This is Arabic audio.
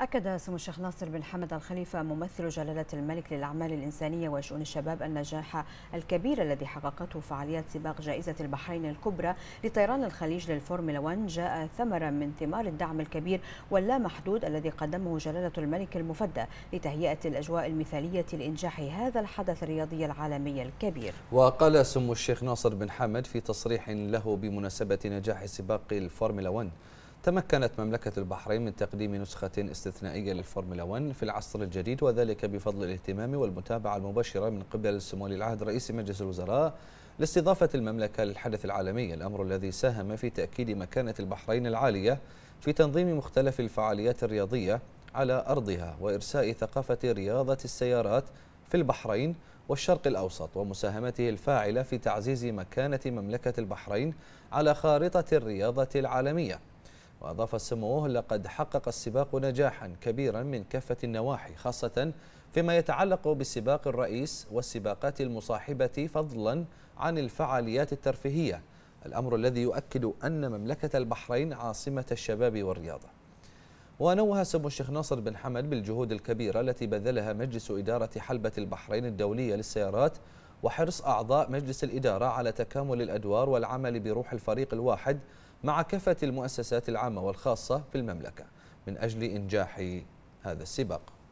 أكد سمو الشيخ ناصر بن حمد الخليفة ممثل جلالة الملك للأعمال الإنسانية وشؤون الشباب النجاح الكبير الذي حققته فعاليات سباق جائزة البحرين الكبرى لطيران الخليج للفورمولا 1 جاء ثمرا من ثمار الدعم الكبير واللامحدود الذي قدمه جلالة الملك المفدى لتهيئة الأجواء المثالية لإنجاح هذا الحدث الرياضي العالمي الكبير. وقال سمو الشيخ ناصر بن حمد في تصريح له بمناسبة نجاح سباق الفورمولا 1 تمكنت مملكة البحرين من تقديم نسخة استثنائية للفورمولا 1 في العصر الجديد وذلك بفضل الاهتمام والمتابعة المباشرة من قبل سمو ولي العهد رئيس مجلس الوزراء لاستضافة المملكة للحدث العالمي الأمر الذي ساهم في تأكيد مكانة البحرين العالية في تنظيم مختلف الفعاليات الرياضية على أرضها وإرساء ثقافة رياضة السيارات في البحرين والشرق الأوسط ومساهمته الفاعلة في تعزيز مكانة مملكة البحرين على خارطة الرياضة العالمية وأضاف سموه لقد حقق السباق نجاحا كبيرا من كافة النواحي خاصة فيما يتعلق بسباق الرئيس والسباقات المصاحبة فضلا عن الفعاليات الترفيهية الأمر الذي يؤكد أن مملكة البحرين عاصمة الشباب والرياضة ونوه سمو الشيخ ناصر بن حمد بالجهود الكبيرة التي بذلها مجلس إدارة حلبة البحرين الدولية للسيارات وحرص أعضاء مجلس الإدارة على تكامل الأدوار والعمل بروح الفريق الواحد مع كافة المؤسسات العامة والخاصة في المملكة من أجل إنجاح هذا السباق